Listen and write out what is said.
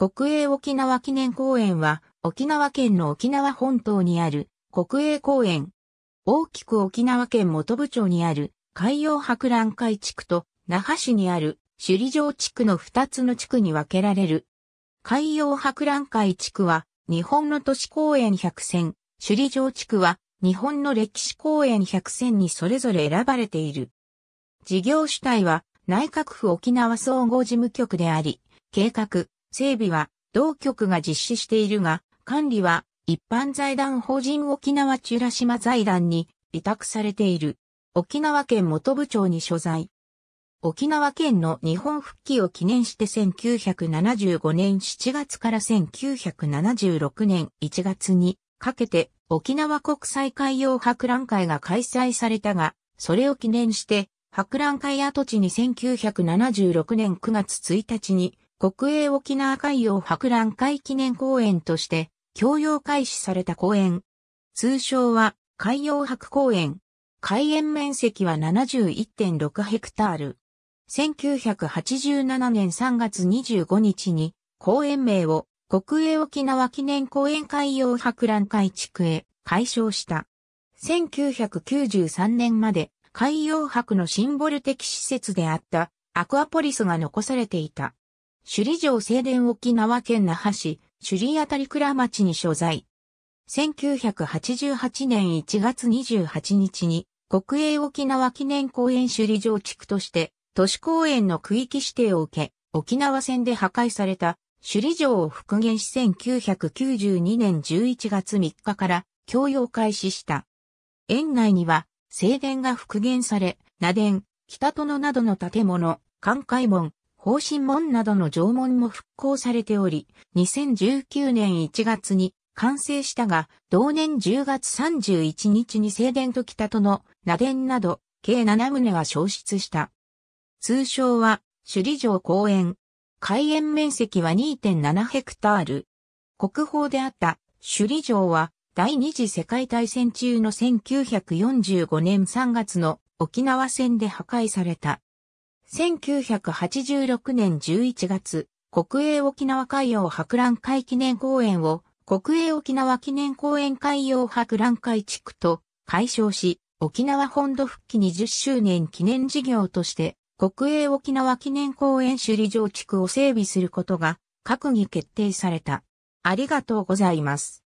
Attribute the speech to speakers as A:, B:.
A: 国営沖縄記念公園は、沖縄県の沖縄本島にある国営公園。大きく沖縄県本部町にある海洋博覧会地区と那覇市にある首里城地区の2つの地区に分けられる。海洋博覧会地区は日本の都市公園100選、首里城地区は日本の歴史公園100選にそれぞれ選ばれている。事業主体は内閣府沖縄総合事務局であり、計画、整備は同局が実施しているが、管理は一般財団法人沖縄チュラ島財団に委託されている。沖縄県元部長に所在。沖縄県の日本復帰を記念して1975年7月から1976年1月にかけて沖縄国際海洋博覧会が開催されたが、それを記念して博覧会跡地に1976年9月1日に国営沖縄海洋博覧会記念公園として、共用開始された公園。通称は、海洋博公園。海園面積は71.6ヘクタール。1987年3月25日に、公園名を国営沖縄記念公園海洋博覧会地区へ改称した。1993年まで海洋博のシンボル的施設であったアクアポリスが残されていた。首里城正殿沖縄県那覇市、首里あたり倉町に所在。1988年1月28日に国営沖縄記念公園首里城地区として都市公園の区域指定を受け、沖縄戦で破壊された首里城を復元し1992年11月3日から供用開始した。園内には正殿が復元され、那殿、北殿などの建物、関海門、方針門などの城門も復興されており、2019年1月に完成したが、同年10月31日に正殿と北との名殿など、計7棟が消失した。通称は、首里城公園。開園面積は2.7ヘクタール。国宝であった首里城は、第二次世界大戦中の1945年3月の沖縄戦で破壊された。1986年11月、国営沖縄海洋博覧会記念公園を国営沖縄記念公園海洋博覧会地区と解消し、沖縄本土復帰20周年記念事業として国営沖縄記念公園首里城地区を整備することが閣議決定された。ありがとうございます。